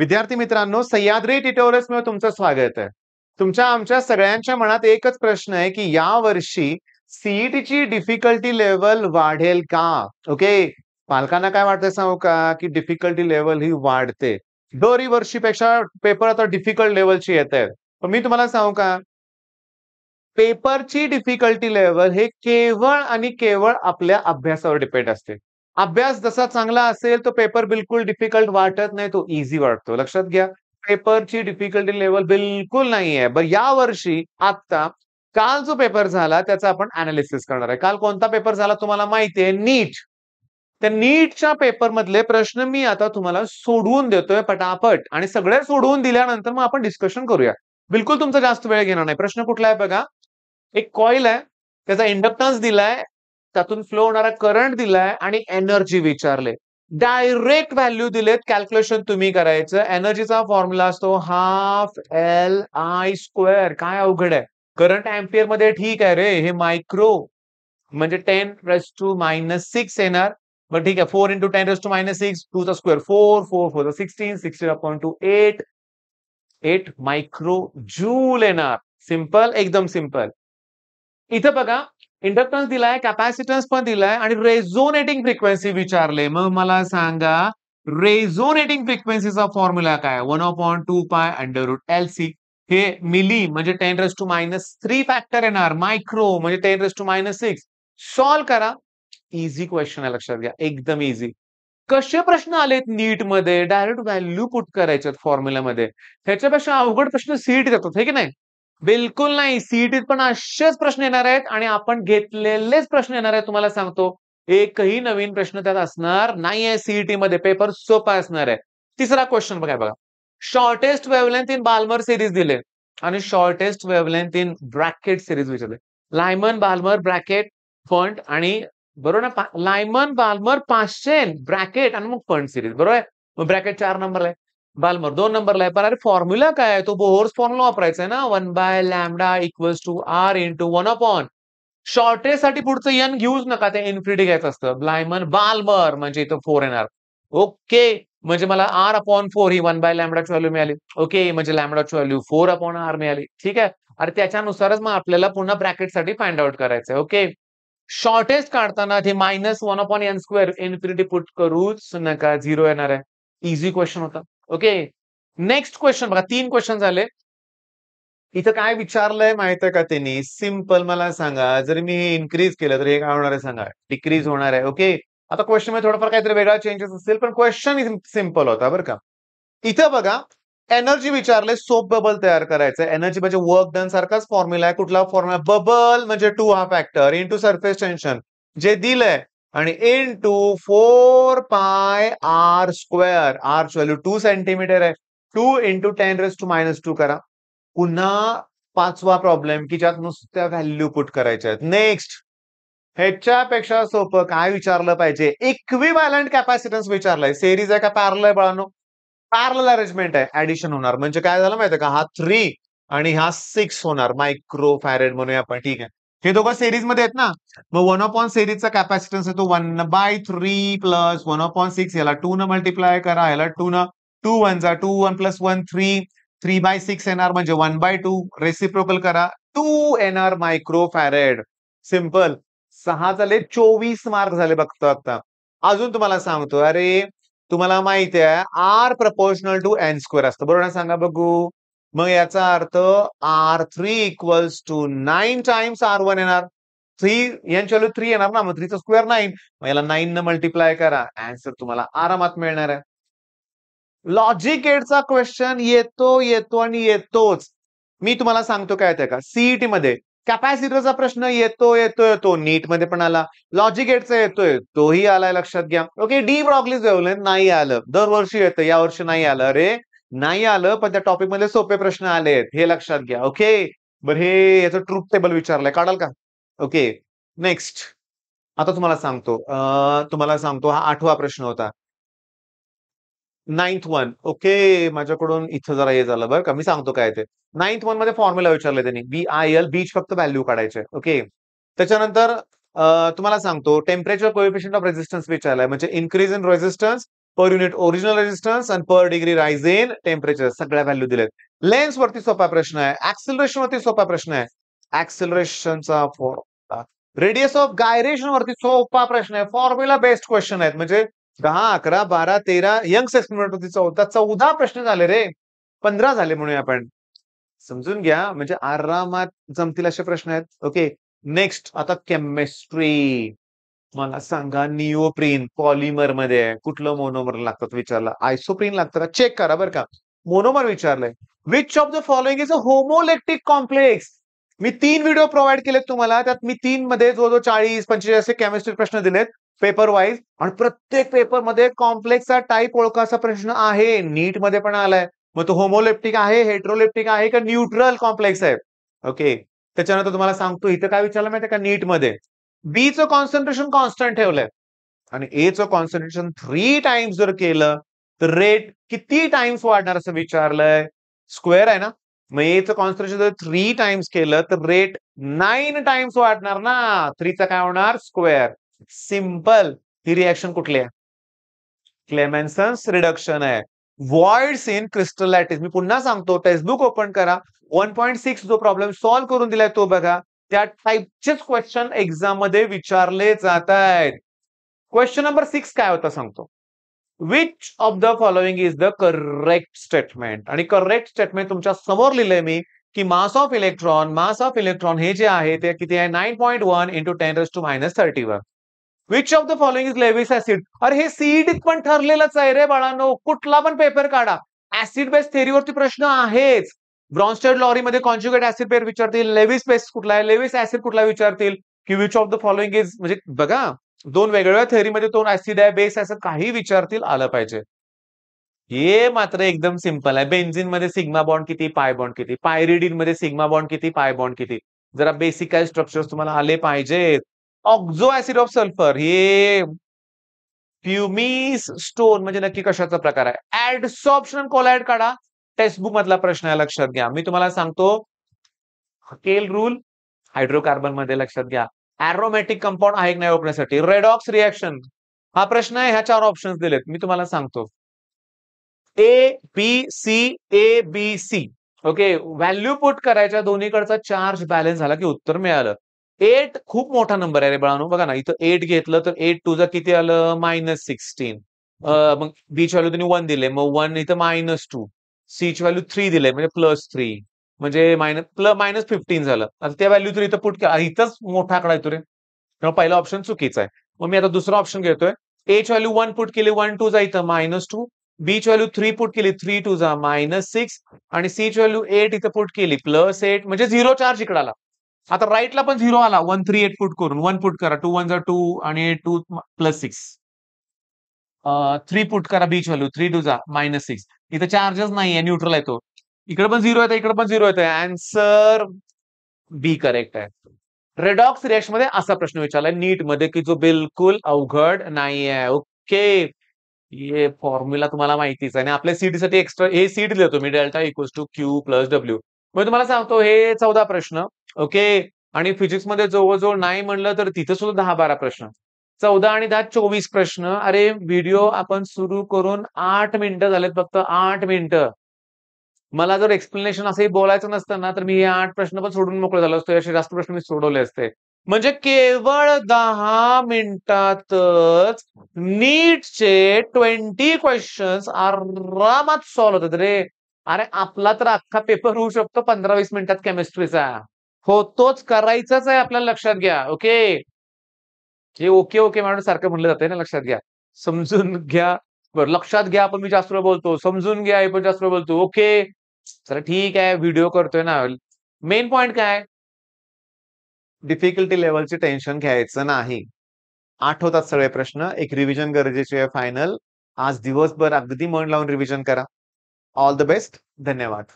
विद्यार्थी मित्रांनो सह्याद्री टिटोरस मध्ये तुमचं स्वागत आहे तुमच्या आमच्या सगळ्यांच्या मनात एकच प्रश्न आहे की या वर्षी सीईटीची डिफिकल्टी लेवल वाढेल का ओके पालकांना काय वाटतंय सांगू का की डिफिकल्टी लेवल ही वाढते दर वर्षीपेक्षा पेपर आता डिफिकल्ट लेवलची येत आहेत पण मी तुम्हाला सांगू का पेपरची डिफिकल्टी लेवल हे केवळ आणि केवळ आपल्या अभ्यासावर डिपेंड असते अभ्यास जसा चांगला असेल तो पेपर बिलकुल डिफिकल्ट वाटत नाही तो इझी वाटतो लक्षात घ्या पेपरची डिफिकल्टी लेवल बिलकुल नाही आहे बरं यावर्षी आता काल जो पेपर झाला त्याचा आपण अनालिसिस करणार आहे काल कोणता पेपर झाला तुम्हाला माहिती आहे नीट त्या नीटच्या पेपरमधले प्रश्न मी आता तुम्हाला सोडवून देतोय पटापट आणि सगळे सोडवून दिल्यानंतर मग आपण डिस्कशन करूया बिलकुल तुमचा जास्त वेळ घेणार नाही प्रश्न कुठला आहे बघा एक कॉईल आहे त्याचा इंडक्टन्स दिलाय त्यातून फ्लो होणारा करंट दिलाय आणि एनर्जी विचारले डायरेक्ट व्हॅल्यू दिलेत कॅल्क्युलेशन तुम्ही करायचं एनर्जीचा फॉर्म्युला असतो हाफ एल आय स्क्वेअर काय अवघड आहे करंट अँपियर मध्ये ठीक आहे रे हे मायक्रो म्हणजे ten plus two minus six येणार बरं ठीक आहे four into ten to minus six two चा square four four four sixteen sixteen upon two eight eight micro joule येणार सिम्पल एकदम सिम्पल इथं बघा इंडक्टन्स दिलाय कॅपॅसिटन्स पण दिलाय आणि रेझोनेटिंग फ्रिक्वेन्सी विचारले मग मला सांगा रेझोनेटिंग फ्रिक्वेन्सीचा फॉर्म्युला काय one upon two pi under root L C हे मिली म्हणजे ten raise to minus three factor येणार मायक्रो म्हणजे ten raise to minus six solve करा इझी क्वेश्चन आहे लक्षात घ्या एकदम इझी कसे प्रश्न आलेत नीट मध्ये डायरेक्ट व्हॅल्यू पुट करायच्यात फॉर्म्युलामध्ये ह्याच्यापेक्षा अवघड प्रश्न सीट देतात हे की नाही बिलकुल नाही सीईटीत पण असेच प्रश्न येणार आहेत आणि आपण घेतलेलेच प्रश्न येणार आहेत तुम्हाला सांगतो एकही नवीन प्रश्न त्यात असणार नाही आहे सीईटी मध्ये पेपर सोपा असणार आहे तिसरा क्वेश्चन बघा बघा shortest wavelength in Balmer series दिले आणि shortest wavelength in Brackett series विचारले लायमन बाल्मर ब्रॅकेट फंट आणि बरोबर ना लायमन बाल्मर पाचशे ब्रॅकेट आणि मग फंड सिरीज बरोबर आहे ब्रॅकेट चार नंबर आहे बालमर दोन नंबरला आहे पण अरे फॉर्म्युला काय आहे तो बोहोर्स फॉर्म्युला वापरायचा आहे ना one by lambda equals to R into one upon shortage साठी पुढचं यन घेऊच नका ते इन्फिनिटी घ्यायचं असतं ब्लायमन बालमर म्हणजे इथं फोर येणार ओके म्हणजे मला आर अपॉन फोर ही वन बाय लॅमडाची व्हॅल्यू मिळाली ओके म्हणजे ची व्हॅल्यू फोर अपॉन आर मिळाली ठीक आहे आणि त्याच्यानुसारच मग आपल्याला पुन्हा ब्रॅकेटसाठी फाइंड आउट करायचंय ओके शॉर्टेस्ट काढताना ते minus one upon N square infinity put करूच नका झिरो येणार आहे इझी क्वेश्चन होता ओके नेक्स्ट क्वेश्चन बघा तीन क्वेश्चन झाले इथं काय विचारलंय माहित आहे का त्यांनी सिम्पल मला सांगा जर मी हे इन्क्रीज केलं तर हे काय होणार आहे सांगा डिक्रीज होणार आहे ओके आता क्वेश्चन मध्ये थोडंफार काहीतरी वेगळा चेंजेस असेल पण क्वेश्चन सिम्पल होता बरं का इथं बघा एनर्जी विचारले सोप बबल तयार करायचं एनर्जी म्हणजे वर्क डन सारखाच फॉर्म्युला आहे कुठला फॉर्म्युला बबल म्हणजे टू हा फॅक्टर टू सरफेस टेन्शन जे दिलंय आणि into four pi R square ची व्हॅल्यू टू सेंटीमीटर आहे two into ten raise to minus two करा पुन्हा पाचवा प्रॉब्लेम की ज्यात नुसत्या व्हॅल्यू पुट करायच्या आहेत नेक्स्ट ह्याच्यापेक्षा सोपं काय विचारलं पाहिजे इक्वी बॅलंट कॅपॅसिटन्स विचारलाय सेरीज आहे का पॅरल आहे बाळानो पॅरल अरेंजमेंट आहे ऍडिशन होणार म्हणजे काय झालं माहितीये का हा थ्री आणि हा सिक्स होणार मायक्रो फॅरेड म्हणूया आपण ठीक आहे हे दोघं सिरीज मध्ये आहेत ना मग वन ऑफ ऑन चा कॅपॅसिटन्स येतो one by three plus one of six याला टू न मल्टिप्लाय करा याला टू न टू वन जा two one plus one three three by six R म्हणजे वन बाय टू रेसिप्रोकल करा टू येणार मायक्रो फॅरेड सिम्पल सहा झाले चोवीस मार्क झाले बघतो आता अजून तुम्हाला सांगतो अरे तुम्हाला माहिती आहे R proportional to N square असतं बरोबर सांगा बघू मग याचा अर्थ R three equals to nine times R one येणार थ्री यांच्या थ्री येणार ना मग थ्रीचा स्क्वेअर नाईन मग याला नाईन न मल्टिप्लाय करा अँसर तुम्हाला आरामात मिळणार आहे लॉजिक एडचा क्वेश्चन येतो येतो आणि येतोच मी तुम्हाला सांगतो काय ते का सीईटी e मध्ये कॅपॅसिटरचा प्रश्न येतो येतो येतो नीट मध्ये पण आला लॉजिक एडचा येतोय तोही आलाय लक्षात घ्या ओके डी ब्रॉगलीज येऊ नाही आलं दरवर्षी येतं यावर्षी नाही आलं अरे नाही आलं पण त्या टॉपिक मध्ये सोपे प्रश्न आलेत हे लक्षात घ्या ओके बरं हे याचं ट्रूप टेबल विचारलंय काढाल का ओके नेक्स्ट आता तुम्हाला सांगतो तुम्हाला सांगतो हा आठवा प्रश्न होता नाईन्थ वन ओके माझ्याकडून इथं जरा हे झालं बरं का मी सांगतो काय ते नाईन्थ वन मध्ये फॉर्म्युला विचारले त्यांनी बी आय एल बीच फक्त व्हॅल्यू काढायचे ओके त्याच्यानंतर तुम्हाला सांगतो टेम्परेचर कोएफिशियंट ऑफ रेजिस्टन्स विचारलाय म्हणजे increase in resistance per unit original resistance आणि per degree rise in temperature सगळ्या व्हॅल्यू दिलेत लेन्स वरती सोपा प्रश्न आहे ऍक्सिलरेशन वरती सोपा प्रश्न आहे ऍक्सिलरेशनचा फॉर्म्युला रेडियस ऑफ गायरेशन वरती सोपा प्रश्न आहे फॉर्म्युला बेस्ट क्वेश्चन आहेत म्हणजे दहा अकरा बारा तेरा यंग्स एक्सपेरिमेंट वरती चौदा चौदा प्रश्न झाले रे पंधरा झाले म्हणून आपण समजून घ्या म्हणजे आरामात जमतील असे प्रश्न आहेत ओके नेक्स्ट आता केमिस्ट्री मला सांगा निओप्रिन पॉलिमर मध्ये आहे कुठलं मोनोमर लागतात विचारलं लागतं लागतं चेक करा बरं का मोनोमर विचारलंय which of the following is a homoleptic complex मी तीन व्हिडिओ प्रोव्हाइड केलेत तुम्हाला त्यात मी तीन मध्ये जो जो चाळीस पंचेचाळीस असे केमिस्ट्री प्रश्न दिलेत पेपर वाईज आणि प्रत्येक पेपरमध्ये कॉम्प्लेक्सचा टाईप ओळखाचा प्रश्न आहे नीट मध्ये पण आलाय मग तो होमोलेप्टिक आहे हेट्रोलेप्टिक आहे का न्यूट्रल कॉम्प्लेक्स आहे ओके त्याच्यानंतर तुम्हाला सांगतो इथं काय विचारलं माहिती का नीटमध्ये बीचं कॉन्सन्ट्रेशन कॉन्स्टंट ठेवलंय आणि एचं कॉन्सन्ट्रेशन थ्री टाइम्स जर केलं तर रेट किती टाइम्स वाढणार असं विचारलंय स्क्वेअर आहे ना मग एचं कॉन्सन्ट्रेशन जर थ्री टाइम्स केलं तर रेट नाईन टाइम्स वाढणार ना थ्रीचा काय होणार स्क्वेअर सिम्पल ही रिॲक्शन कुठली आहे क्लेमेन्सन्स रिडक्शन आहे व्हॉइड्स इन लॅटिस मी पुन्हा सांगतो टेक्स्टबुक ओपन करा वन पॉईंट सिक्स जो प्रॉब्लेम सॉल्व्ह करून दिलाय तो बघा त्या टाईपचेच क्वेश्चन एक्झाम मध्ये विचारले जात आहेत क्वेश्चन नंबर सिक्स काय होता सांगतो which of the following is the correct statement आणि करेक्ट स्टेटमेंट तुमच्या समोर लिहिलंय मी की mass of electron mass of electron हे जे आहे ते किती आहे nine point one into ten raise to minus thirty one which of the following is Lewis acid अरे हे सीईडीत पण ठरलेलंच आहे रे बाळांनो कुठला पण पेपर काढा ऍसिड बेस थेरीवरती प्रश्न आहेच ब्रॉन्स्टेड लॉरीमध्ये कॉन्ज्युगेट ऍसिड पेअर विचारतील लेव्हिस बेस कुठला आहे लेव्हिस ऍसिड कुठला विचारतील की which of the following is म्हणजे बघा दोन वेगवेगळ्या थेअरीमध्ये दोन ऍसिड आहे बेस असं काही विचारतील आलं पाहिजे हे मात्र एकदम सिम्पल आहे बेन्झिन मध्ये सिग्मा बॉन्ड किती पाय बॉन्ड किती पायरिडीन मध्ये सिग्मा बॉन्ड किती पाय बॉन्ड किती जरा बेसिक काय स्ट्रक्चर तुम्हाला आले पाहिजेत ऑक्झो ऍसिड ऑफ सल्फर हे प्युमिस स्टोन म्हणजे नक्की कशाचा प्रकार आहे ऍडसॉप्शन कोलाइड काढा टेक्स्टबुक मधला प्रश्न आहे लक्षात घ्या मी तुम्हाला सांगतो केल रूल हायड्रोकार्बन मध्ये लक्षात घ्या एरोमॅटिक कंपाऊंड आहे नाही ओळखण्यासाठी रेडॉक्स रिॲक्शन हा प्रश्न आहे ह्या चार ऑप्शन्स दिलेत मी तुम्हाला सांगतो A B C A B C okay value put करायच्या दोन्हीकडचा चार्ज बॅलन्स झाला की उत्तर मिळालं एट खूप मोठा नंबर आहे रे बाळानो बघा ना इथं एट घेतलं तर एट टू किती आलं मायनस सिक्स्टीन मग बीच व्हॅल्यू तुम्ही वन दिले मग वन इथं मायनस टू सीची व्हॅल्यू थ्री दिले म्हणजे प्लस थ्री म्हणजे मायनस प्लस मायनस फिफ्टीन झालं आता त्या व्हॅल्यू तर इथं पुट इथंच मोठा आकडा येतो रे तेव्हा पहिला ऑप्शन चुकीचा आहे मग मी आता दुसरा ऑप्शन घेतोय एच व्हॅल्यू वन पुट केली वन टू जा इथं मायनस टू बीच व्हॅल्यू थ्री पुट केली थ्री टू जा मायनस सिक्स आणि सीच व्हॅल्यू एट इथं पुट केली प्लस एट म्हणजे झिरो चार्ज इकडे आला आता राईटला पण झिरो आला वन थ्री एट पुट करून वन पुट करा टू वन जा टू आणि two plus six three put करा बीच व्हॅल्यू थ्री टू जा मायनस सिक्स इथं चार्जेस नाही आहे न्यूट्रल आहे तो इकडे पण झिरो येतो इकडे पण झिरो येतोय अँसर बी करेक्ट आहे रेडॉक्स रेश मध्ये असा प्रश्न विचारलाय नीट मध्ये की जो बिलकुल अवघड नाही आहे ओके ये फॉर्म्युला तुम्हाला माहितीच आहे आणि आपल्या साठी एक्स्ट्रा हे सीट देतो मी delta equals to Q plus W मग तुम्हाला सांगतो हे चौदा प्रश्न ओके आणि फिजिक्समध्ये जवळजवळ नाही म्हणलं तर तिथं सुद्धा दहा बारा प्रश्न चौदा आणि दहा चोवीस प्रश्न अरे व्हिडिओ आपण सुरू करून आठ मिनिटं झालेत फक्त आठ मिनिटं मला जर एक्सप्लेनेशन असंही बोलायचं नसतं ना तर मी हे आठ प्रश्न पण सोडून मोकळे झालो असतो याचे जास्त प्रश्न मी सोडवले असते म्हणजे केवळ दहा मिनिटातच नीटचे ट्वेंटी क्वेश्चन्स आरामात सॉल्व्ह होतात रे अरे आपला तर अख्खा पेपर होऊ शकतो पंधरा वीस मिनिटात केमिस्ट्रीचा हो तोच करायचाच आहे आपल्याला लक्षात घ्या ओके हे ओके ओके मॅडम सारखं म्हणलं जातंय ना लक्षात घ्या समजून घ्या बरं लक्षात घ्या आपण मी जास्त वेळ बोलतो समजून घ्या आपण जास्त वेळ बोलतो ओके चला ठीक आहे व्हिडिओ करतोय ना मेन पॉइंट काय डिफिकल्टी लेवलचे टेन्शन घ्यायचं नाही आठवतात सगळे प्रश्न एक रिव्हिजन गरजेचे आहे फायनल आज दिवसभर अगदी मन लावून रिव्हिजन करा ऑल द बेस्ट धन्यवाद